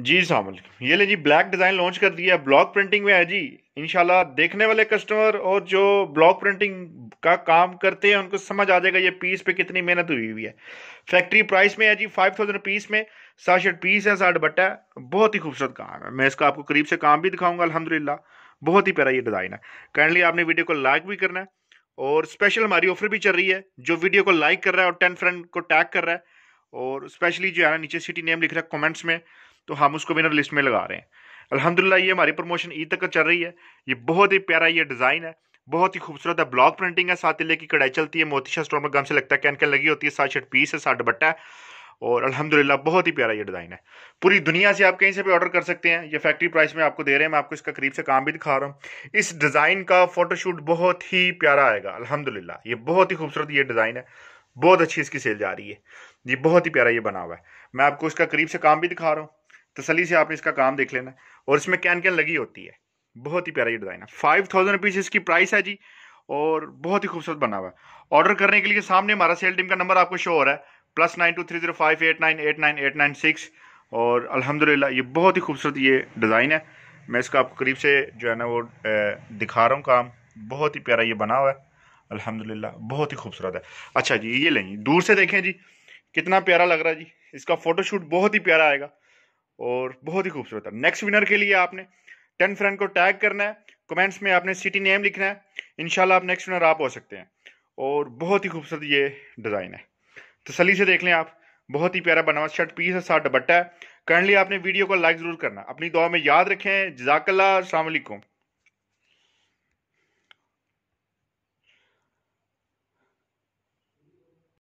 जी सलाम ये ले जी ब्लैक डिज़ाइन लॉन्च कर दिया ब्लॉक प्रिंटिंग में है जी इनशाला देखने वाले कस्टमर और जो ब्लॉक प्रिंटिंग का काम करते हैं उनको समझ आ जाएगा ये पीस पे कितनी मेहनत हुई हुई है फैक्ट्री प्राइस में है जी फाइव थाउजेंड पीस में साठ पीस है साठ बट्टा है बहुत ही खूबसूरत काम है मैं इसका आपको करीब से काम भी दिखाऊंगा अलहमदिल्ला बहुत ही प्यारा ये डिज़ाइन है काइंडली आपने वीडियो को लाइक भी करना है और स्पेशल हमारी ऑफर भी चल रही है जो वीडियो को लाइक कर रहा है और टेन फ्रेंड को टैग कर रहा है और स्पेशली जो है ना नीचे सिटी नेम लिख रहा है कॉमेंट्स में तो हम उसको विनर लिस्ट में लगा रहे हैं अलहमदिल्ला ये हमारी प्रमोशन ईद तक चल रही है ये बहुत ही प्यारा ये डिज़ाइन है बहुत ही खूबसूरत है ब्लॉक प्रिंटिंग है साथ ही की कढ़ाई चलती है मोतीशा स्टोर में गम से लगता है कैन कैन लगी होती है सात शर्ट पीस है साठ बट्टा है और अल्हम्दुलिल्लाह बहुत ही प्यारा ये डिज़ाइन है पूरी दुनिया से आप कहीं से भी ऑर्डर कर सकते हैं ये फैक्ट्री प्राइस में आपको दे रहे हैं मैं आपको इसका करीब से काम भी दिखा रहा हूँ इस डिज़ाइन का फोटोशूट बहुत ही प्यारा आएगा अलहमदिल्ला ये बहुत ही खूबसूरत ये डिज़ाइन है बहुत अच्छी इसकी सेल जा रही है ये बहुत ही प्यारा ये बना हुआ है मैं आपको इसका करीब से काम भी दिखा रहा हूँ तसली से आप इसका काम देख लेना और इसमें कैन कैन लगी होती है बहुत ही प्यारा ये डिज़ाइन है फाइव थाउजेंड रुपीज़ इसकी प्राइस है जी और बहुत ही खूबसूरत बना हुआ है ऑर्डर करने के लिए सामने हमारा सेल टीम का नंबर आपको शो हो रहा है plus nine two three zero five eight nine eight nine eight nine six और अलहमदिल्ला ये बहुत ही खूबसूरत ये डिज़ाइन है मैं इसका आपको करीब से जो है ना वो दिखा रहा हूँ काम बहुत ही प्यारा ये बना हुआ है अलहमदिल्ला बहुत ही खूबसूरत है अच्छा जी ये लेंगे दूर से देखें जी कितना प्यारा लग रहा है जी इसका फ़ोटोशूट बहुत ही प्यारा आएगा और बहुत ही खूबसूरत है नेक्स्ट विनर के लिए आपने टेन फ्रेंड को टैग करना है कमेंट्स में आपने सिटी नेम लिखना है इनशाला आप नेक्स्ट विनर आप हो सकते हैं और बहुत ही खूबसूरत ये डिज़ाइन है तसली तो से देख लें आप बहुत ही प्यारा बना हुआ शर्ट पीस है साथ दुपट्टा है करंटली आपने वीडियो को लाइक ज़रूर करना अपनी दुआ में याद रखें जजाकल्ला अलैक्म